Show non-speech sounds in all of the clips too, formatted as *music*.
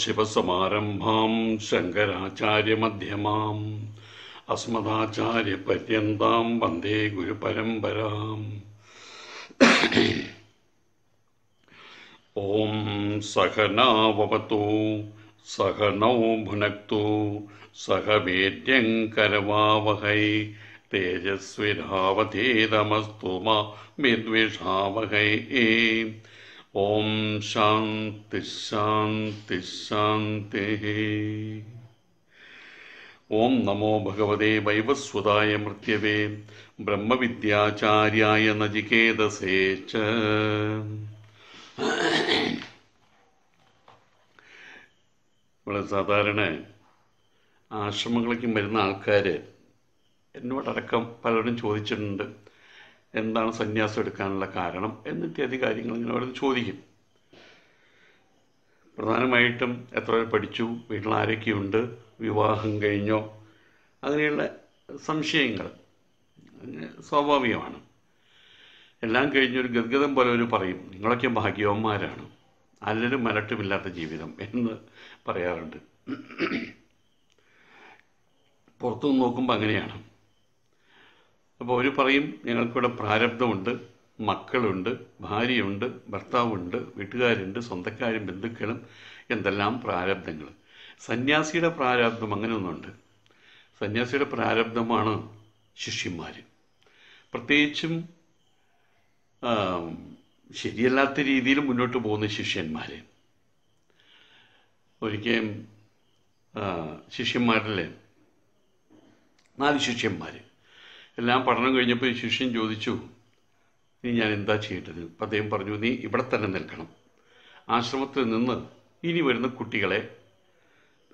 शिवसमारम्भाम् शङ्कराचार्य मध्यमाम् अस्मदाचार्यपर्यन्ताम् वन्दे गुरुपरम्पराम् ओम् सह नावतु सह नौ भुनक्तो सह वेद्यङ्करवावहै तेजस्विधावधेतमस्तु माद्विषावहै ए ഓം ശാന്തി ശാന്തി ശാന്തി ഓം നമോ ഭഗവതേ വൈവസ്വതായ മൃത്യവേ ബ്രഹ്മവിദ്യാചാര്യായ നചികേതസേ വളരെ സാധാരണ ആശ്രമങ്ങളിലേക്കും വരുന്ന ആൾക്കാർ എന്നോടടക്കം പലരും ചോദിച്ചിട്ടുണ്ട് എന്താണ് സന്യാസം എടുക്കാനുള്ള കാരണം എന്നിത്യാദി കാര്യങ്ങൾ ഇങ്ങനെ അവരത് ചോദിക്കും പ്രധാനമായിട്ടും എത്ര പേർ പഠിച്ചു വീട്ടിൽ ആരൊക്കെയുണ്ട് വിവാഹം കഴിഞ്ഞോ അങ്ങനെയുള്ള സംശയങ്ങൾ സ്വാഭാവികമാണ് എല്ലാം കഴിഞ്ഞൊരു ഗദ്ഗതം പോലെ ഒരു പറയും നിങ്ങളൊക്കെ ഭാഗ്യവന്മാരാണ് അല്ലരും മലട്ടുമില്ലാത്ത ജീവിതം എന്ന് പറയാറുണ്ട് പുറത്തുനിന്ന് നോക്കുമ്പോൾ അങ്ങനെയാണ് അപ്പോൾ അവർ പറയും ഞങ്ങൾക്കിവിടെ പ്രാരബ്ധമുണ്ട് മക്കളുണ്ട് ഭാര്യയുണ്ട് ഭർത്താവുണ്ട് വീട്ടുകാരുണ്ട് സ്വന്തക്കാരും ബന്ധുക്കളും എന്തെല്ലാം പ്രാരബ്ധങ്ങൾ സന്യാസിയുടെ പ്രാരബ്ധം അങ്ങനെ ഒന്നുണ്ട് സന്യാസിയുടെ പ്രാരബ്ധമാണ് ശിഷ്യന്മാർ പ്രത്യേകിച്ചും ശരിയല്ലാത്ത രീതിയിൽ മുന്നോട്ട് പോകുന്ന ശിഷ്യന്മാർ ഒരിക്കലും ശിഷ്യന്മാരിൽ നാല് ശിഷ്യന്മാർ എല്ലാം പഠനം കഴിഞ്ഞപ്പോൾ ഈ ശിഷ്യൻ ചോദിച്ചു ഇനി ഞാൻ എന്താ ചെയ്യേണ്ടത് അപ്പം അദ്ദേഹം പറഞ്ഞു നീ ഇവിടെ തന്നെ നിൽക്കണം ആശ്രമത്തിൽ നിന്ന് ഇനി വരുന്ന കുട്ടികളെ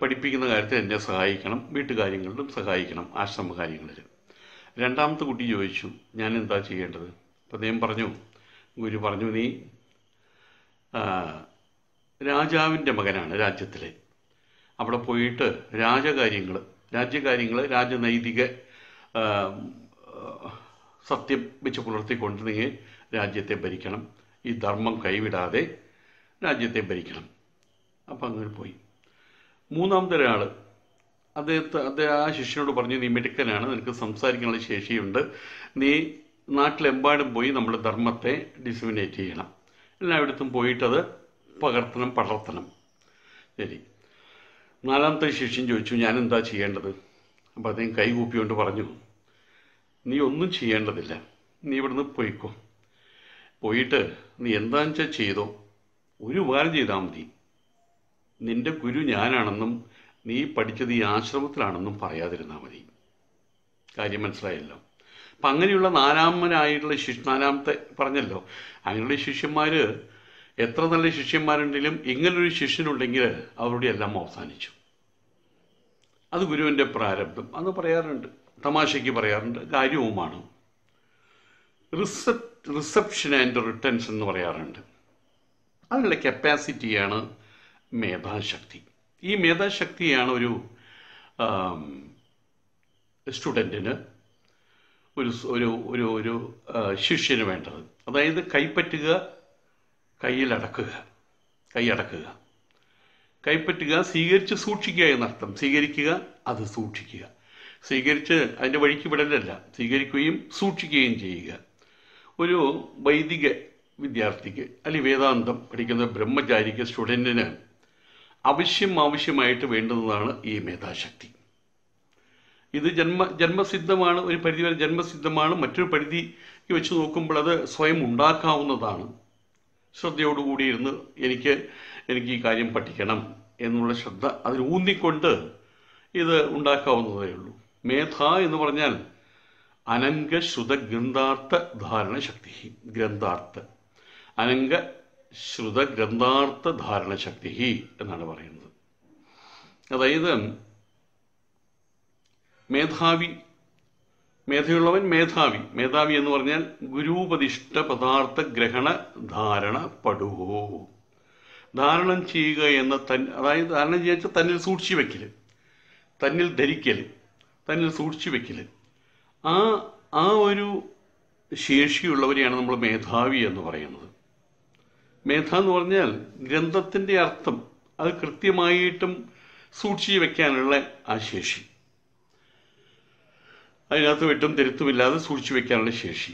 പഠിപ്പിക്കുന്ന കാര്യത്തിൽ എന്നെ സഹായിക്കണം വീട്ടുകാര്യങ്ങളിലും സഹായിക്കണം ആശ്രമ കാര്യങ്ങളിൽ രണ്ടാമത്തെ കുട്ടി ചോദിച്ചു ഞാൻ എന്താ ചെയ്യേണ്ടത് അപ്പം അദ്ദേഹം പറഞ്ഞു ഗുരു പറഞ്ഞു നീ രാജാവിൻ്റെ മകനാണ് രാജ്യത്തിലെ അവിടെ പോയിട്ട് രാജകാര്യങ്ങൾ രാജ്യകാര്യങ്ങൾ രാജനൈതിക സത്യം വെച്ച് പുലർത്തിക്കൊണ്ട് നീ രാജ്യത്തെ ഭരിക്കണം ഈ ധർമ്മം കൈവിടാതെ രാജ്യത്തെ ഭരിക്കണം അപ്പം അങ്ങനെ പോയി മൂന്നാമത്തെ ഒരാൾ അദ്ദേഹത്തെ അദ്ദേഹം ആ ശിഷ്യനോട് പറഞ്ഞു നീ മിടുക്കനാണ് നിനക്ക് സംസാരിക്കാനുള്ള ശേഷിയുണ്ട് നീ നാട്ടിലെമ്പാടും പോയി നമ്മുടെ ധർമ്മത്തെ ഡിസിമിനേറ്റ് ചെയ്യണം എല്ലായിടത്തും പോയിട്ടത് പകർത്തണം പടർത്തണം ശരി നാലാമത്തെ ശിഷ്യൻ ചോദിച്ചു ഞാൻ എന്താ ചെയ്യേണ്ടത് അപ്പോൾ അദ്ദേഹം കൈകൂപ്പിയോണ്ട് പറഞ്ഞു നീ ഒന്നും ചെയ്യേണ്ടതില്ല നീ ഇവിടുന്ന് പോയിക്കോ പോയിട്ട് നീ എന്താണെന്ന് വെച്ചാൽ ചെയ്തോ ഒരു ഉപകാരം ചെയ്താൽ മതി നിന്റെ ഗുരു ഞാനാണെന്നും നീ പഠിച്ചത് ഈ ആശ്രമത്തിലാണെന്നും പറയാതിരുന്നാൽ മതി കാര്യം മനസ്സിലായല്ലോ അപ്പം അങ്ങനെയുള്ള നാലാമനായിട്ടുള്ള ശിഷ്യ നാലാമത്തെ പറഞ്ഞല്ലോ അങ്ങനെയുള്ള ശിഷ്യന്മാർ എത്ര നല്ല ശിഷ്യന്മാരുണ്ടെങ്കിലും ഇങ്ങനൊരു ശിഷ്യനുണ്ടെങ്കിൽ അവരുടെ എല്ലാം അവസാനിച്ചു അത് ഗുരുവിൻ്റെ പ്രാരബ്ധം അന്ന് പറയാറുണ്ട് തമാശയ്ക്ക് പറയാറുണ്ട് കാര്യവുമാണ് റിസപ്റ്റ് റിസപ്ഷൻ ആൻഡ് റിട്ടേൺസ് എന്ന് പറയാറുണ്ട് അതിനുള്ള കപ്പാസിറ്റിയാണ് മേധാശക്തി ഈ മേധാശക്തിയാണ് ഒരു സ്റ്റുഡൻറ്റിന് ഒരു ഒരു ഒരു ഒരു ശിഷ്യന് വേണ്ടത് അതായത് കൈപ്പറ്റുക കയ്യിലടക്കുക കൈയടക്കുക കൈപ്പറ്റുക സ്വീകരിച്ച് സൂക്ഷിക്കുക എന്നർത്ഥം സ്വീകരിക്കുക അത് സൂക്ഷിക്കുക സ്വീകരിച്ച് അതിൻ്റെ വഴിക്ക് വിടലല്ല സ്വീകരിക്കുകയും സൂക്ഷിക്കുകയും ചെയ്യുക ഒരു വൈദിക വിദ്യാർത്ഥിക്ക് അല്ലെങ്കിൽ വേദാന്തം പഠിക്കുന്ന ബ്രഹ്മചാരിക്ക് സ്റ്റുഡൻറ്റിന് ആവശ്യം ആവശ്യമായിട്ട് വേണ്ടുന്നതാണ് ഈ മേധാശക്തി ഇത് ജന്മ ജന്മസിദ്ധമാണ് ഒരു പരിധിവരെ ജന്മസിദ്ധമാണ് മറ്റൊരു പരിധി വെച്ച് നോക്കുമ്പോൾ അത് സ്വയം ഉണ്ടാക്കാവുന്നതാണ് ശ്രദ്ധയോടുകൂടി ഇരുന്ന് എനിക്ക് എനിക്ക് ഈ കാര്യം പഠിക്കണം എന്നുള്ള ശ്രദ്ധ അതിൽ ഊന്നിക്കൊണ്ട് ഇത് ഉണ്ടാക്കാവുന്നതേ ഉള്ളൂ മേധ എന്ന് പറഞ്ഞാൽ അനങ്ക ശ്രുത ഗ്രന്ഥാർത്ഥ ധാരണശക്തി ഗ്രന്ഥാർത്ഥ അനങ്ക ശ്രുത ഗ്രന്ഥാർത്ഥ ധാരണശക്തി എന്നാണ് പറയുന്നത് അതായത് മേധാവി മേധയുള്ളവൻ മേധാവി മേധാവി എന്ന് പറഞ്ഞാൽ ഗുരുപതിഷ്ഠ പദാർത്ഥ ഗ്രഹണ ധാരണ പടുവോ ധാരണം ചെയ്യുക എന്ന തൻ അതായത് ധാരണം ചെയ്യുക തന്നിൽ സൂക്ഷിച്ചു വയ്ക്കൽ തന്നിൽ ധരിക്കല് തന്നിൽ സൂക്ഷിച്ചു വെക്കൽ ആ ആ ഒരു ശേഷിയുള്ളവരെയാണ് നമ്മൾ മേധാവി എന്ന് പറയുന്നത് മേധ എന്ന് പറഞ്ഞാൽ ഗ്രന്ഥത്തിൻ്റെ അർത്ഥം അത് കൃത്യമായിട്ടും സൂക്ഷിച്ചു വെക്കാനുള്ള ആ ശേഷി അതിനകത്ത് വെട്ടും തിരുത്തുമില്ലാതെ സൂക്ഷിച്ചു വെക്കാനുള്ള ശേഷി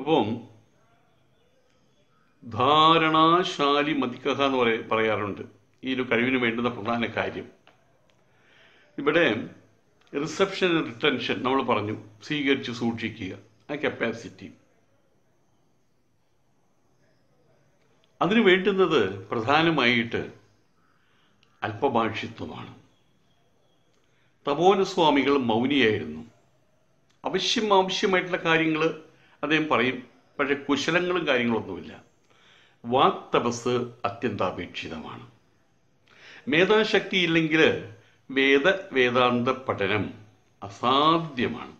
അപ്പം ധാരണാശാലി മതിക്കഹ എന്ന് പറയാറുണ്ട് ഈ ഒരു കഴിവിന് വേണ്ടുന്ന പ്രധാന കാര്യം ഇവിടെ റിസപ്ഷൻ റിട്ടൻഷൻ നമ്മൾ പറഞ്ഞു സ്വീകരിച്ച് സൂക്ഷിക്കുക ആ കപ്പാസിറ്റി അതിന് വേണ്ടുന്നത് പ്രധാനമായിട്ട് അല്പഭാഷിത്വമാണ് തപോനസ്വാമികൾ മൗനിയായിരുന്നു അവശ്യം ആവശ്യമായിട്ടുള്ള കാര്യങ്ങൾ അദ്ദേഹം പറയും പക്ഷെ കുശലങ്ങളും കാര്യങ്ങളൊന്നുമില്ല വാക്തപസ് അത്യന്താപേക്ഷിതമാണ് മേധാശക്തി ഇല്ലെങ്കിൽ വേദ വേദാന്ത പഠനം അസാധ്യമാണ്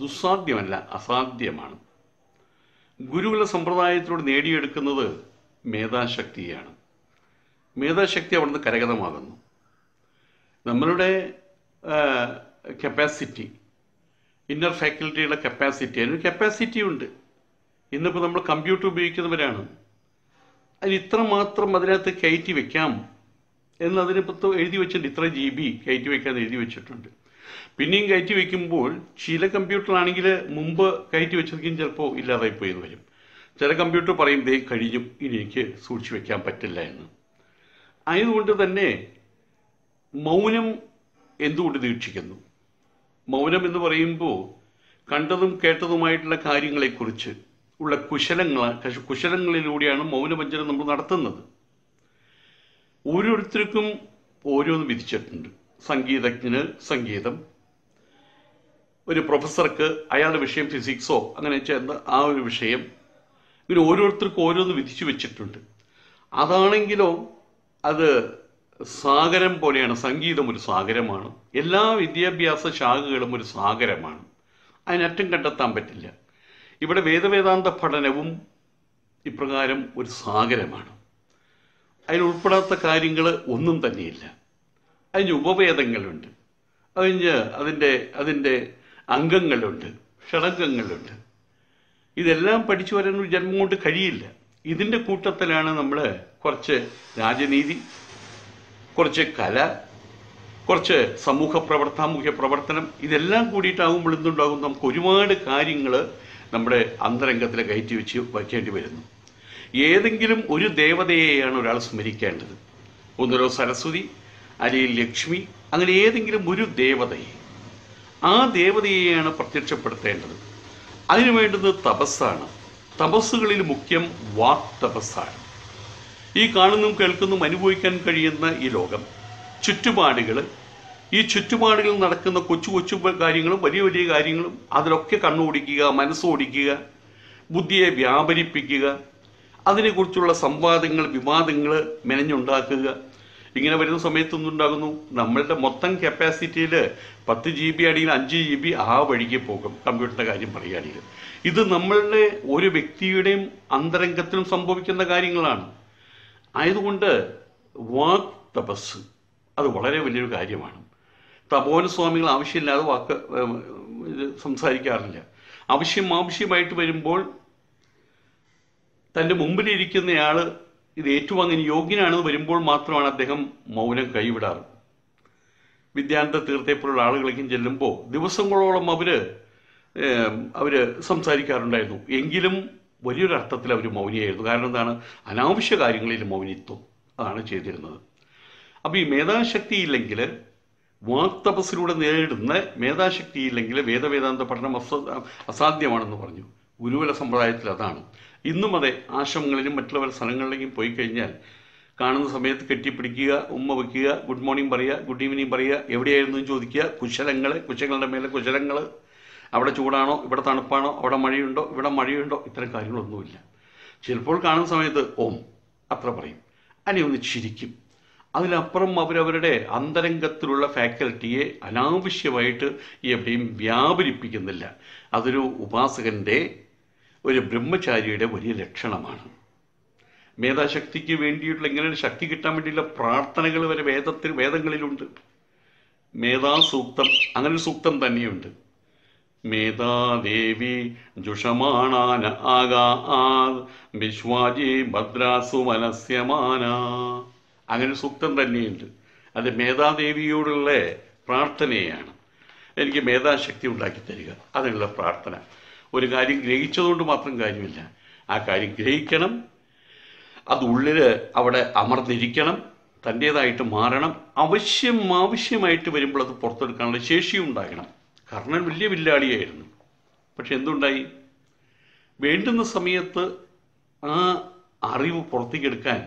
ദുസ്സാധ്യമല്ല അസാധ്യമാണ് ഗുരുകുല സമ്പ്രദായത്തിലൂടെ നേടിയെടുക്കുന്നത് മേധാശക്തിയാണ് മേധാശക്തി നിന്ന് കരഗതമാകുന്നു നമ്മളുടെ കപ്പാസിറ്റി ഇന്നർ ഫാക്കൽറ്റിയുടെ കപ്പാസിറ്റി അതിന് കപ്പാസിറ്റി ഉണ്ട് ഇന്നിപ്പോൾ നമ്മൾ കമ്പ്യൂട്ടർ ഉപയോഗിക്കുന്നവരാണ് അതിന് ഇത്രമാത്രം അതിനകത്ത് കയറ്റി വെക്കാം എന്നതിന് പുത്തു എഴുതി വെച്ചിട്ടുണ്ട് ഇത്ര ജി ബി കയറ്റി വയ്ക്കാൻ എഴുതി വെച്ചിട്ടുണ്ട് പിന്നെയും കയറ്റി വയ്ക്കുമ്പോൾ ചില കമ്പ്യൂട്ടറാണെങ്കിൽ മുമ്പ് കയറ്റി വെച്ചിരിക്കും ചിലപ്പോൾ ഇല്ലാതായി പോയി വരും ചില കമ്പ്യൂട്ടർ പറയും ദേ കഴിഞ്ഞു ഇനി എനിക്ക് സൂക്ഷിച്ചു വെക്കാൻ പറ്റില്ല എന്ന് ആയതുകൊണ്ട് തന്നെ മൗനം എന്തുകൊണ്ട് ദീക്ഷിക്കുന്നു മൗനം എന്ന് പറയുമ്പോൾ കണ്ടതും കേട്ടതുമായിട്ടുള്ള കാര്യങ്ങളെക്കുറിച്ച് ഉള്ള കുശലങ്ങൾ കുശലങ്ങളിലൂടെയാണ് മൗനഭഞ്ചനം നമ്മൾ നടത്തുന്നത് ഓരോരുത്തർക്കും ഓരോന്ന് വിധിച്ചിട്ടുണ്ട് സംഗീതജ്ഞന് സംഗീതം ഒരു പ്രൊഫസർക്ക് അയാളുടെ വിഷയം ഫിസിക്സോ അങ്ങനെ ചേർന്ന് ആ ഒരു വിഷയം ഇങ്ങനെ ഓരോരുത്തർക്കും ഓരോന്ന് വിധിച്ചു വെച്ചിട്ടുണ്ട് അതാണെങ്കിലോ അത് സാഗരം പോലെയാണ് സംഗീതം ഒരു സാഗരമാണ് എല്ലാ വിദ്യാഭ്യാസ ശാഖകളും ഒരു സാഗരമാണ് അതിനറ്റം കണ്ടെത്താൻ പറ്റില്ല ഇവിടെ വേദവേദാന്ത പഠനവും ഇപ്രകാരം ഒരു സാഗരമാണ് അതിൽ ഉൾപ്പെടാത്ത കാര്യങ്ങൾ ഒന്നും തന്നെയില്ല അതിന് ഉപഭേദങ്ങളുണ്ട് അതിന് അതിൻ്റെ അതിൻ്റെ അംഗങ്ങളുണ്ട് ഷടങ്കങ്ങളുണ്ട് ഇതെല്ലാം പഠിച്ചു വരാൻ ഒരു ജന്മം കൊണ്ട് കഴിയില്ല ഇതിൻ്റെ കൂട്ടത്തിലാണ് നമ്മൾ കുറച്ച് രാജനീതി കുറച്ച് കല കുറച്ച് സമൂഹ പ്രവർത്താമൂഹ്യ പ്രവർത്തനം ഇതെല്ലാം കൂടിയിട്ടാകുമ്പോൾ എന്തുണ്ടാകും നമുക്ക് ഒരുപാട് കാര്യങ്ങൾ നമ്മുടെ അന്തരംഗത്തിൽ കയറ്റി വെച്ച് വയ്ക്കേണ്ടി വരുന്നു ഏതെങ്കിലും ഒരു ദേവതയെയാണ് ഒരാൾ സ്മരിക്കേണ്ടത് ഒന്നിലോ സരസ്വതി അല്ലെങ്കിൽ ലക്ഷ്മി അങ്ങനെ ഏതെങ്കിലും ഒരു ദേവതയെ ആ ദേവതയെയാണ് പ്രത്യക്ഷപ്പെടുത്തേണ്ടത് അതിനു വേണ്ടുന്നത് തപസ്സാണ് തപസ്സുകളിൽ മുഖ്യം വാക് തപസ്സാണ് ഈ കാണുന്നതും കേൾക്കുന്നതും അനുഭവിക്കാൻ കഴിയുന്ന ഈ ലോകം ചുറ്റുപാടുകൾ ഈ ചുറ്റുപാടുകൾ നടക്കുന്ന കൊച്ചു കൊച്ചു കാര്യങ്ങളും വലിയ വലിയ കാര്യങ്ങളും അതിലൊക്കെ ഓടിക്കുക മനസ്സോടിക്കുക ബുദ്ധിയെ വ്യാപരിപ്പിക്കുക അതിനെക്കുറിച്ചുള്ള സംവാദങ്ങൾ വിവാദങ്ങൾ മെനഞ്ഞുണ്ടാക്കുക ഇങ്ങനെ വരുന്ന സമയത്തൊന്നും ഉണ്ടാകുന്നു നമ്മളുടെ മൊത്തം കപ്പാസിറ്റിയിൽ പത്ത് ജി ബി അടിയിൽ അഞ്ച് ജി ബി ആ വഴിക്ക് പോകും കമ്പ്യൂട്ടറിൻ്റെ കാര്യം പറയുകയാണെങ്കിൽ ഇത് നമ്മളുടെ ഒരു വ്യക്തിയുടെയും അന്തരംഗത്തിലും സംഭവിക്കുന്ന കാര്യങ്ങളാണ് ആയതുകൊണ്ട് വാക് തപസ് അത് വളരെ വലിയൊരു കാര്യമാണ് തപോവന സ്വാമികൾ ആവശ്യമില്ലാതെ വാക്ക് സംസാരിക്കാറില്ല ആവശ്യം ആവശ്യമായിട്ട് വരുമ്പോൾ തൻ്റെ മുമ്പിലിരിക്കുന്നയാൾ ഇത് ഏറ്റുവാങ്ങാൻ യോഗ്യനാണെന്ന് വരുമ്പോൾ മാത്രമാണ് അദ്ദേഹം മൗനം കൈവിടാറ് വിദ്യാനന്ദ തീർത്ഥയെപ്പോലുള്ള ആളുകളേക്കും ചെല്ലുമ്പോൾ ദിവസങ്ങളോളം അവർ അവർ സംസാരിക്കാറുണ്ടായിരുന്നു എങ്കിലും വലിയൊരർത്ഥത്തിൽ അവർ മൗനിയായിരുന്നു കാരണം എന്താണ് അനാവശ്യ കാര്യങ്ങളിൽ മൗനിത്വം അതാണ് ചെയ്തിരുന്നത് അപ്പോൾ ഈ മേധാശക്തി ഇല്ലെങ്കിൽ വാക്തപസിലൂടെ നേരിടുന്ന മേധാശക്തി ഇല്ലെങ്കിൽ വേദവേദാന്ത പഠനം അസാധ്യമാണെന്ന് പറഞ്ഞു ഗുരുവല സമ്പ്രദായത്തിൽ അതാണ് ഇന്നും അതെ ആശ്രമങ്ങളിലും മറ്റുള്ളവർ സ്ഥലങ്ങളിലേക്കും പോയി കഴിഞ്ഞാൽ കാണുന്ന സമയത്ത് കെട്ടിപ്പിടിക്കുക ഉമ്മ വയ്ക്കുക ഗുഡ് മോർണിംഗ് പറയുക ഗുഡ് ഈവനിങ് പറയുക എവിടെയായിരുന്നു ചോദിക്കുക കുശലങ്ങൾ കുശങ്ങളുടെ മേലെ കുശലങ്ങൾ അവിടെ ചൂടാണോ ഇവിടെ തണുപ്പാണോ അവിടെ മഴയുണ്ടോ ഇവിടെ മഴയുണ്ടോ ഇത്തരം കാര്യങ്ങളൊന്നുമില്ല ചിലപ്പോൾ കാണുന്ന സമയത്ത് ഓം അത്ര പറയും അല്ലെങ്കിൽ ഒന്ന് ചിരിക്കും അതിനപ്പുറം അവരവരുടെ അന്തരംഗത്തിലുള്ള ഫാക്കൽറ്റിയെ അനാവശ്യമായിട്ട് എവിടെയും വ്യാപരിപ്പിക്കുന്നില്ല അതൊരു ഉപാസകൻ്റെ ഒരു ബ്രഹ്മചാരിയുടെ വലിയ ലക്ഷണമാണ് മേധാശക്തിക്ക് വേണ്ടിയിട്ടുള്ള ഇങ്ങനെ ശക്തി കിട്ടാൻ വേണ്ടിയുള്ള പ്രാർത്ഥനകൾ വരെ വേദത്തിൽ വേദങ്ങളിലുണ്ട് മേധാസൂക്തം അങ്ങനൊരു സൂക്തം തന്നെയുണ്ട് മേധാദേവി ജുഷമാണാന ആകാ വിശ്വാജി ഭദ്രാസു മനസ്യമാന അങ്ങനെ സൂക്തം തന്നെയുണ്ട് അത് മേധാദേവിയോടുള്ള പ്രാർത്ഥനയാണ് എനിക്ക് മേധാശക്തി ഉണ്ടാക്കി തരിക അതിനുള്ള പ്രാർത്ഥന ഒരു കാര്യം ഗ്രഹിച്ചതുകൊണ്ട് മാത്രം കാര്യമില്ല ആ കാര്യം ഗ്രഹിക്കണം അത് ഉള്ളിൽ അവിടെ അമർന്നിരിക്കണം തൻ്റേതായിട്ട് മാറണം അവശ്യം ആവശ്യമായിട്ട് വരുമ്പോൾ അത് പുറത്തെടുക്കാനുള്ള ശേഷിയും ഉണ്ടാകണം കർണൻ വലിയ വില്ലാളിയായിരുന്നു പക്ഷെ എന്തുണ്ടായി വേണ്ടുന്ന സമയത്ത് ആ അറിവ് പുറത്തേക്കെടുക്കാൻ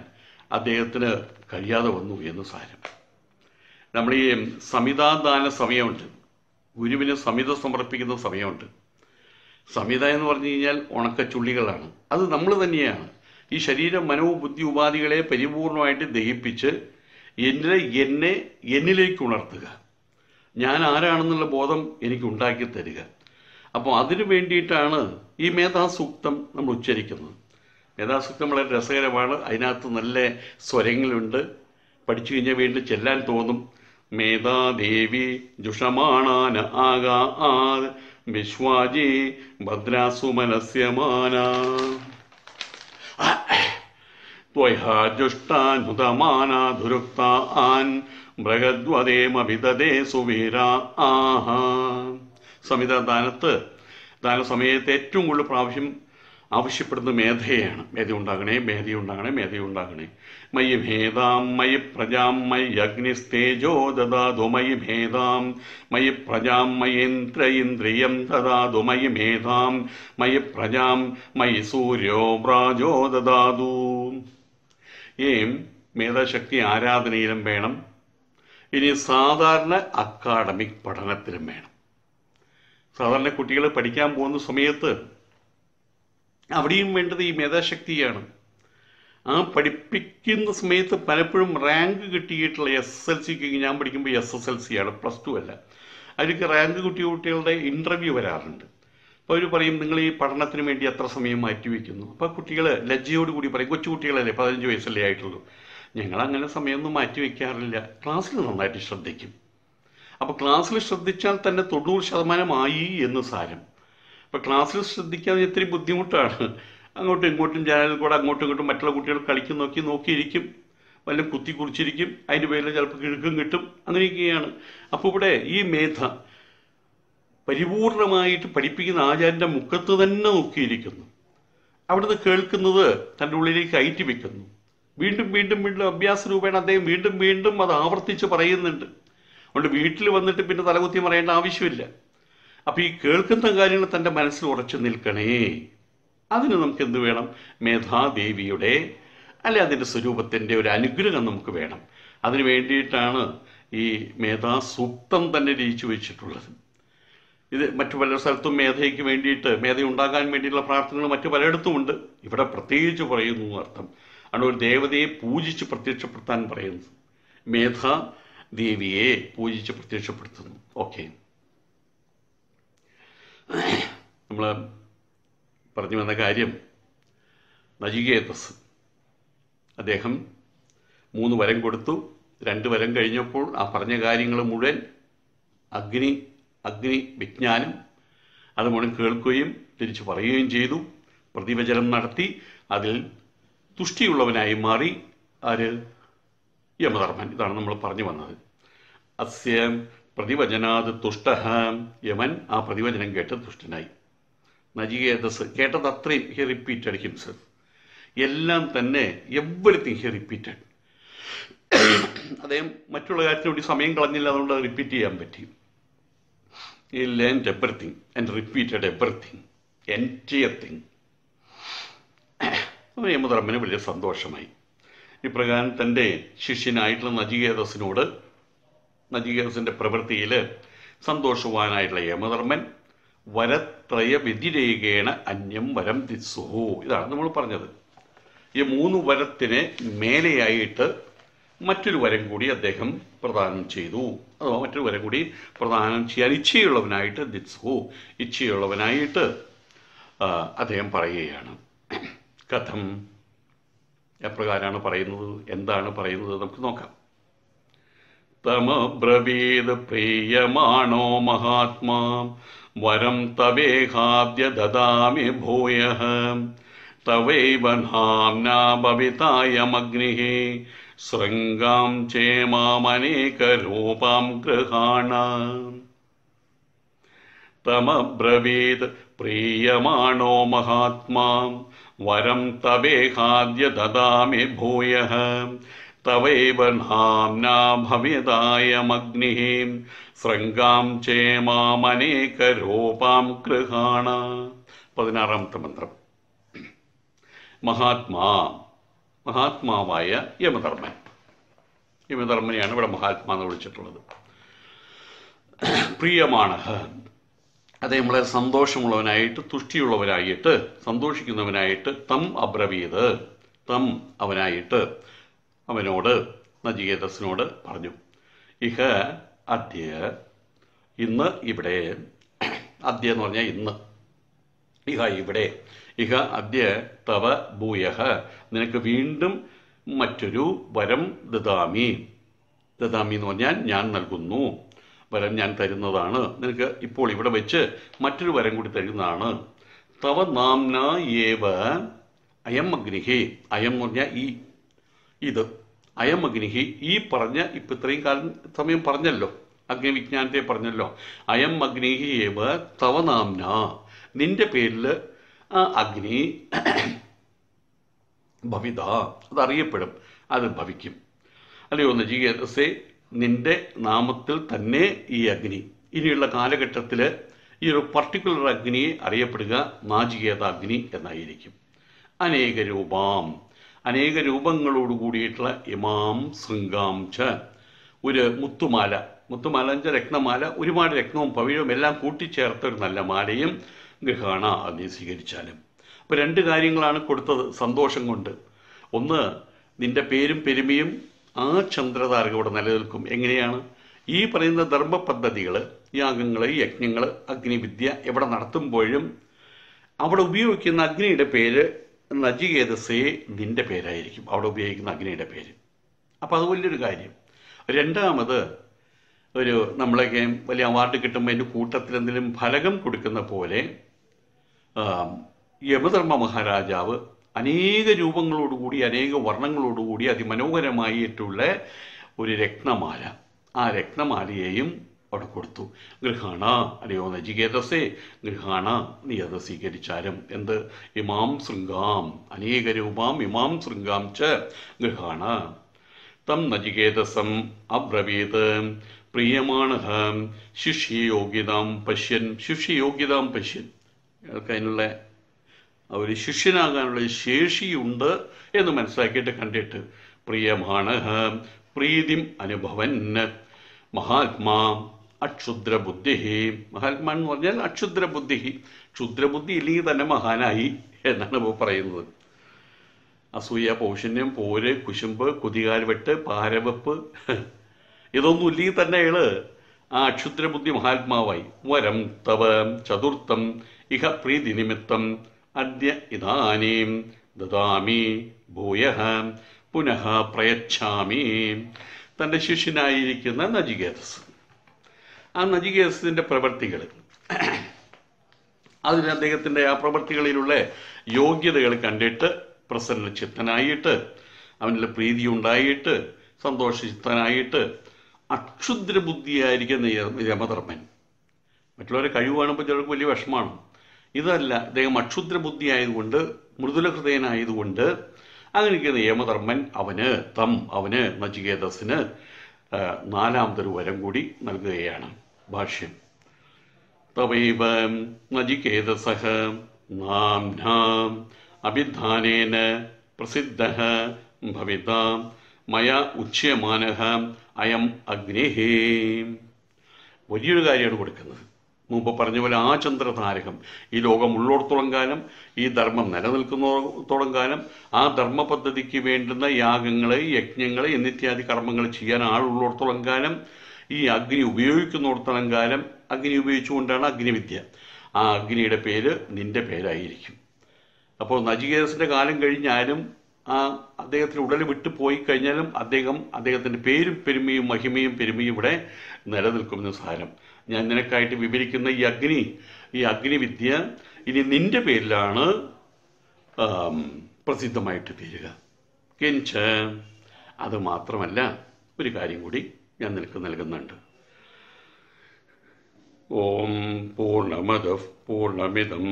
അദ്ദേഹത്തിന് കഴിയാതെ വന്നു എന്ന് സാരം നമ്മൾ ഈ സമിതാദാന സമയമുണ്ട് ഗുരുവിന് സമിത സമർപ്പിക്കുന്ന സമയമുണ്ട് സംഹിത എന്ന് പറഞ്ഞു കഴിഞ്ഞാൽ ഉണക്കച്ചുള്ളികളാണ് അത് നമ്മൾ തന്നെയാണ് ഈ ശരീരം മനോ ബുദ്ധി ഉപാധികളെ പരിപൂർണമായിട്ട് ദഹിപ്പിച്ച് എന്നെ എന്നെ എന്നിലേക്ക് ഉണർത്തുക ഞാൻ ആരാണെന്നുള്ള ബോധം എനിക്ക് ഉണ്ടാക്കി തരിക അപ്പോൾ അതിനു വേണ്ടിയിട്ടാണ് ഈ മേധാസൂക്തം നമ്മൾ ഉച്ചരിക്കുന്നത് മേധാസൂക്തം വളരെ രസകരമാണ് അതിനകത്ത് നല്ല സ്വരങ്ങളുണ്ട് പഠിച്ചു കഴിഞ്ഞാൽ വീണ്ടും ചെല്ലാൻ തോന്നും മേധാദേവി ജുഷമാണാന ആകാ ആ വിശ്വാജി ഭദ്രാസുമനസ്യമാന ത്വഹാജുഷ്ടാനുതമാനാധുരുക്ത ആൻ മൃഗദ്വദേമഭിതേ സുവീര ആഹ സമിത ദാനത്ത് ദാനസമയത്ത് ഏറ്റവും കൂടുതൽ പ്രാവശ്യം ആവശ്യപ്പെടുന്ന മേധയാണ് മേധ ഉണ്ടാകണേ മേധ ഉണ്ടാകണേ മേധ ഉണ്ടാകണേ മയി ഭേദാം മയി പ്രജാം മയി അഗ്നിസ്തേജോ ദദാതു മയി ഭേദാം മയി പ്രജാം മയേന്ദ്ര ഇന്ദ്രിയം ദദാതു മയി മേധാം മയി പ്രജാം മയി സൂര്യോ പ്രാജോ ദദാതു ഏം മേധാശക്തി ആരാധനയിലും വേണം ഇനി സാധാരണ അക്കാഡമിക് പഠനത്തിലും വേണം സാധാരണ കുട്ടികൾ പഠിക്കാൻ പോകുന്ന സമയത്ത് അവിടെയും വേണ്ടത് ഈ മേധാശക്തിയാണ് ആ പഠിപ്പിക്കുന്ന സമയത്ത് പലപ്പോഴും റാങ്ക് കിട്ടിയിട്ടുള്ള എസ് എൽ സിക്ക് ഞാൻ പഠിക്കുമ്പോൾ എസ് എസ് എൽ സി ആണ് പ്ലസ് ടു അല്ല അതിലേക്ക് റാങ്ക് കിട്ടിയ കുട്ടികളുടെ ഇൻ്റർവ്യൂ വരാറുണ്ട് അപ്പോൾ അവർ പറയും നിങ്ങൾ ഈ പഠനത്തിന് വേണ്ടി എത്ര സമയം മാറ്റിവെക്കുന്നു അപ്പോൾ കുട്ടികൾ ലജ്ജയോട് കൂടി പറയും കൊച്ചു കുട്ടികളല്ലേ പതിനഞ്ച് വയസ്സല്ലേ ആയിട്ടുള്ളൂ ഞങ്ങൾ അങ്ങനെ സമയമൊന്നും മാറ്റിവെക്കാറില്ല ക്ലാസ്സിൽ നന്നായിട്ട് ശ്രദ്ധിക്കും അപ്പോൾ ക്ലാസ്സിൽ ശ്രദ്ധിച്ചാൽ തന്നെ തൊണ്ണൂറ് ശതമാനമായി എന്ന് സാരം അപ്പോൾ ക്ലാസ്സിൽ ശ്രദ്ധിക്കാതെ ഇത്തിരി ബുദ്ധിമുട്ടാണ് അങ്ങോട്ടും ഇങ്ങോട്ടും ജനലിൽ കൂടെ അങ്ങോട്ടും ഇങ്ങോട്ടും മറ്റുള്ള കുട്ടികൾ കളിക്കും നോക്കി നോക്കിയിരിക്കും വല്ല കുത്തി കുറിച്ചിരിക്കും അതിൻ്റെ പേരിൽ ചിലപ്പോൾ കിഴക്കും കിട്ടും അങ്ങനെയൊക്കെയാണ് അപ്പോൾ ഇവിടെ ഈ മേധ പരിപൂർണമായിട്ട് പഠിപ്പിക്കുന്ന ആചാര്യൻ്റെ മുഖത്ത് തന്നെ നോക്കിയിരിക്കുന്നു അവിടുന്ന് കേൾക്കുന്നത് തൻ്റെ ഉള്ളിലേക്ക് കയറ്റി വെക്കുന്നു വീണ്ടും വീണ്ടും വീണ്ടും അഭ്യാസ രൂപേണ അദ്ദേഹം വീണ്ടും വീണ്ടും അത് ആവർത്തിച്ച് പറയുന്നുണ്ട് അതുകൊണ്ട് വീട്ടിൽ വന്നിട്ട് പിന്നെ തലകുത്തി പറയേണ്ട ആവശ്യമില്ല അപ്പോൾ ഈ കേൾക്കുന്ന കാര്യങ്ങൾ തൻ്റെ മനസ്സിൽ ഉറച്ചു നിൽക്കണേ അതിന് നമുക്ക് എന്ത് വേണം മേധാദേവിയുടെ അല്ലെ അതിൻ്റെ സ്വരൂപത്തിൻ്റെ ഒരു അനുഗ്രഹം നമുക്ക് വേണം അതിനു വേണ്ടിയിട്ടാണ് ഈ മേധാസൂക്തം തന്നെ രചിച്ചു വെച്ചിട്ടുള്ളത് ഇത് മറ്റു പല സ്ഥലത്തും മേധയ്ക്ക് വേണ്ടിയിട്ട് മേധ ഉണ്ടാകാൻ വേണ്ടിയിട്ടുള്ള പ്രാർത്ഥനകൾ മറ്റു പലയിടത്തും ഉണ്ട് ഇവിടെ പ്രത്യേകിച്ച് പറയുന്നു അർത്ഥം ആണ് ഒരു ദേവതയെ പൂജിച്ച് പ്രത്യക്ഷപ്പെടുത്താൻ പറയുന്നത് മേധ ദേവിയെ പൂജിച്ച് പ്രത്യക്ഷപ്പെടുത്തുന്നു ഓക്കെ നമ്മൾ പറഞ്ഞു വന്ന കാര്യം നജികേതസ് അദ്ദേഹം മൂന്ന് വരം കൊടുത്തു രണ്ട് വരം കഴിഞ്ഞപ്പോൾ ആ പറഞ്ഞ കാര്യങ്ങൾ മുഴുവൻ അഗ്നി അഗ്നി വിജ്ഞാനം അത് മുഴുവൻ കേൾക്കുകയും തിരിച്ചു പറയുകയും ചെയ്തു പ്രതിവചനം നടത്തി അതിൽ തുഷ്ടിയുള്ളവനായി മാറി ആര് യമധർമ്മൻ ഇതാണ് നമ്മൾ പറഞ്ഞു വന്നത് അസ്യ പ്രതിവചനാത് തുഷ്ട യമൻ ആ പ്രതിവചനം കേട്ട് തുഷ്ടനായി നജികേതസ് കേട്ടത് അത്രയും ഹി റിപ്പീറ്റഡ് ഹിംസ് എല്ലാം തന്നെ എവറിത്തിങ് ഹി റിപ്പീറ്റഡ് അദ്ദേഹം മറ്റുള്ള കാര്യത്തിനുവേണ്ടി സമയം കളഞ്ഞില്ല അതുകൊണ്ട് റിപ്പീറ്റ് ചെയ്യാൻ പറ്റി ഈ learned everything and repeated everything entire thing യമധർമ്മന് വലിയ സന്തോഷമായി ഇപ്രകാരം തൻ്റെ ശിഷ്യനായിട്ടുള്ള നജികേതസിനോട് നജികേതസിൻ്റെ പ്രവൃത്തിയിൽ സന്തോഷവാനായിട്ടുള്ള യമധർമ്മൻ വരത്രയ വ്യതിരേകേണ അന്യം വരം ദിസ്സുഹു ഇതാണ് നമ്മൾ പറഞ്ഞത് ഈ മൂന്ന് വരത്തിനെ മേലെയായിട്ട് മറ്റൊരു വരം കൂടി അദ്ദേഹം പ്രദാനം ചെയ്തു അഥവാ മറ്റൊരു വരം കൂടി പ്രദാനം ചെയ്യാൻ ഇച്ഛയുള്ളവനായിട്ട് ദിത്സുഹു ഇച്ഛയുള്ളവനായിട്ട് അദ്ദേഹം പറയുകയാണ് കഥം എപ്രകാരമാണ് പറയുന്നത് എന്താണ് പറയുന്നത് നമുക്ക് നോക്കാം തമ ബ്രവീത് പ്രിയമാണോ മഹാത്മാ वरं तवेखाद्य ददामि भूयः तवैव नाम्ना भवितायमग्निः शृङ्गां चेमामनेकरूपां गृहाणाम् गृहाणा तमब्रवीत् प्रीयमाणो महात्मा वरं तवेखाद्य ददामि भूयः തവൈവ നാംനാ ഭവ്യതായമഗ്നിഃ ശൃംഗാം ചേമാമനേകരൂപാം ഗൃഹാണ പതിനാറാമത്തെ മന്ത്രം മഹാത്മാ മഹാത്മാവായ യമധർമ്മൻ യമധർമ്മനെയാണ് ഇവിടെ മഹാത്മാ എന്ന് വിളിച്ചിട്ടുള്ളത് പ്രിയമാണ് അദ്ദേഹം വളരെ സന്തോഷമുള്ളവനായിട്ട് തുഷ്ടിയുള്ളവനായിട്ട് സന്തോഷിക്കുന്നവനായിട്ട് തം അബ്രവീത് തം അവനായിട്ട് അവനോട് നജികേതസിനോട് പറഞ്ഞു ഇഹ അദ്യ ഇന്ന് ഇവിടെ അദ്യ എന്ന് പറഞ്ഞാൽ ഇന്ന് ഇഹ ഇവിടെ ഇഹ അദ്യ തവ ഭൂയഹ നിനക്ക് വീണ്ടും മറ്റൊരു വരം ദദാമി ദദാമി എന്ന് പറഞ്ഞാൽ ഞാൻ നൽകുന്നു വരം ഞാൻ തരുന്നതാണ് നിനക്ക് ഇപ്പോൾ ഇവിടെ വെച്ച് മറ്റൊരു വരം കൂടി തരുന്നതാണ് തവ നാംന ഏവ അയം അഗ്നിഹി അയം എന്ന് പറഞ്ഞാൽ ഈ ഇത് അയം അഗ്നിഹി ഈ പറഞ്ഞ ഇപ്പം ഇത്രയും കാലം സമയം പറഞ്ഞല്ലോ അഗ്നിവിജ്ഞാനത്തെ പറഞ്ഞല്ലോ അയം അഗ്നിഹി ഏവ തവനാംന നിന്റെ പേരിൽ ആ അഗ്നി *clears throat* ഭവിത അതറിയപ്പെടും അത് ഭവിക്കും അല്ലയോ നജീകസേ നിന്റെ നാമത്തിൽ തന്നെ ഈ അഗ്നി ഇനിയുള്ള കാലഘട്ടത്തിൽ ഈ ഒരു പർട്ടിക്കുലർ അഗ്നിയെ അറിയപ്പെടുക നാജികേത അഗ്നി എന്നായിരിക്കും അനേക രൂപാം അനേക രൂപങ്ങളോട് കൂടിയിട്ടുള്ള ഇമാം ശൃംഗാംശ ഒരു മുത്തുമാല മുത്തുമാല എന്നുവെച്ചാൽ രക്തമാല ഒരുപാട് രക്തവും പവിഴവും എല്ലാം കൂട്ടിച്ചേർത്ത ഒരു നല്ല മാലയും ഗൃഹാണ അതിനെ സ്വീകരിച്ചാലും അപ്പോൾ രണ്ട് കാര്യങ്ങളാണ് കൊടുത്തത് സന്തോഷം കൊണ്ട് ഒന്ന് നിന്റെ പേരും പെരുമയും ആ ചന്ദ്രതാരക ഇവിടെ നിലനിൽക്കും എങ്ങനെയാണ് ഈ പറയുന്ന ധർമ്മ പദ്ധതികൾ യാഗങ്ങൾ യജ്ഞങ്ങൾ അഗ്നിവിദ്യ എവിടെ നടത്തുമ്പോഴും അവിടെ ഉപയോഗിക്കുന്ന അഗ്നിയുടെ പേര് നജികേതസ്സേ നിന്റെ പേരായിരിക്കും അവിടെ ഉപയോഗിക്കുന്ന അഗ്നിയുടെ പേര് അപ്പോൾ അത് വലിയൊരു കാര്യം രണ്ടാമത് ഒരു നമ്മളൊക്കെ വലിയ അവാർഡ് കിട്ടുമ്പോൾ എൻ്റെ കൂട്ടത്തിൽ എന്തെങ്കിലും ഫലകം കൊടുക്കുന്ന പോലെ യമധർമ്മ മഹാരാജാവ് അനേക രൂപങ്ങളോടുകൂടി അനേക വർണ്ണങ്ങളോടുകൂടി അതിമനോഹരമായിട്ടുള്ള ഒരു രത്നമാല ആ രത്നമാലയെയും അവിടെ കൊടുത്തു ഗൃഹാണ അല്ലയോ നജികേതസേ ഗൃഹാണ നീ അത് സ്വീകരിച്ചാരും എന്ത് ഇമാം ശൃംഗാം രൂപാം ഇമാം ശൃംഗാം ച ഗൃഹാണ തം നജികേതസം അബ്രവീത് പ്രിയമാണ ശിഷ്യയോഗ്യതാം പശ്യൻ ശിഷ്യയോഗ്യതാം പശ്യൻ അതിനുള്ള അവർ ശിഷ്യനാകാനുള്ള ശേഷിയുണ്ട് എന്ന് മനസ്സിലാക്കിയിട്ട് കണ്ടിട്ട് പ്രിയമാണ് പ്രീതിം അനുഭവൻ മഹാത്മാ അക്ഷുദ്ര ബുദ്ധി മഹാത്മാൻ എന്ന് പറഞ്ഞാൽ അക്ഷുദ്ര ബുദ്ധി ക്ഷുദ്രബുദ്ധി ഇല്ലെങ്കിൽ തന്നെ മഹാനായി എന്നാണ് ഇപ്പോൾ പറയുന്നത് അസൂയ പൗഷന്യം പോര് കുശുമ്പ് കുതികാൽവെട്ട് പാരവെപ്പ് ഇതൊന്നും ഇല്ലെങ്കിൽ തന്നെ അയാള് ആ അക്ഷുദ്രബുദ്ധി മഹാത്മാവായി വരം തവ ചതുർത്ഥം ഇഹ പ്രീതി നിമിത്തം അദ്യ ഇതാനേം ദദാമി ഭൂയ പുനഃ പ്രയച്ഛാമി തൻ്റെ ശിഷ്യനായിരിക്കുന്ന നജികേതസ് ആ നജികേസിൻ്റെ പ്രവൃത്തികൾ അതിന് അദ്ദേഹത്തിൻ്റെ ആ പ്രവൃത്തികളിലുള്ള യോഗ്യതകൾ കണ്ടിട്ട് പ്രസന്ന ചിത്തനായിട്ട് അവനിൽ പ്രീതി ഉണ്ടായിട്ട് സന്തോഷചിത്തനായിട്ട് അക്ഷുദ്ര ബുദ്ധിയായിരിക്കുന്ന യമധർമ്മൻ മറ്റുള്ളവരെ കഴിവാണ് ചിലർക്ക് വലിയ വിഷമാണ് ഇതല്ല അദ്ദേഹം അക്ഷുദ്ര ബുദ്ധി ബുദ്ധിയായതുകൊണ്ട് മൃദുലഹൃദയനായതുകൊണ്ട് അങ്ങനെയൊക്കെ നിയമധർമ്മൻ അവന് തം അവന് നചികേതസിന് നാലാമതൊരു വരം കൂടി നൽകുകയാണ് ഭാഷ്യം തവൈവ നജികേതസഹ നാംനാം അഭിധാനേന പ്രസിദ്ധ ഭവിതാം മയ ഉച്ചയമാനഹ അയം അഗ്നേഹേ വലിയൊരു കാര്യമാണ് കൊടുക്കുന്നത് മുമ്പ് പറഞ്ഞ പോലെ ആ ചന്ദ്രതാരകം ഈ ലോകം ഉള്ളോടത്തോളം കാലം ഈ ധർമ്മം നിലനിൽക്കുന്നതോളം കാലം ആ ധർമ്മ പദ്ധതിക്ക് വേണ്ടുന്ന യാഗങ്ങളെ യജ്ഞങ്ങളെ എന്നിത്യാദി കർമ്മങ്ങൾ ചെയ്യാൻ ആളുള്ളോടത്തോളം കാലം ഈ അഗ്നി ഉപയോഗിക്കുന്നോടത്തോളം കാലം അഗ്നി ഉപയോഗിച്ചുകൊണ്ടാണ് അഗ്നിവിദ്യ ആ അഗ്നിയുടെ പേര് നിന്റെ പേരായിരിക്കും അപ്പോൾ നജികേതസിൻ്റെ കാലം കഴിഞ്ഞാലും ആ അദ്ദേഹത്തിന് ഉടൽ വിട്ടു പോയി കഴിഞ്ഞാലും അദ്ദേഹം അദ്ദേഹത്തിൻ്റെ പേരും പെരുമയും മഹിമയും പെരുമയും ഇവിടെ നിലനിൽക്കുമെന്ന് സാരം ഞാൻ നിനക്കായിട്ട് വിവരിക്കുന്ന ഈ അഗ്നി ഈ അഗ്നിവിദ്യ ഇനി നിന്റെ പേരിലാണ് പ്രസിദ്ധമായിട്ട് തീരുക കിഞ്ച അത് മാത്രമല്ല ഒരു കാര്യം കൂടി ഞാൻ നിനക്ക് നൽകുന്നുണ്ട് ഓം പൂർണമത പൂർണമിതം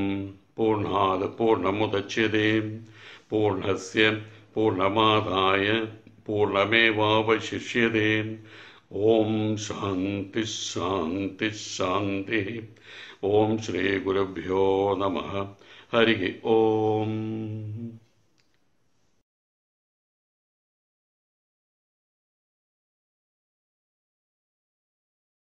പൂർണാത് പൂർണ്ണമുദച്ഛതേ പൂർണസ്യ പൂർണ്ണമാതായ പൂർണ്ണമേവാവശിഷ്യതേ ओम शांति शांति शांति ओम श्री गुरुभ्यो नमः हरि ओम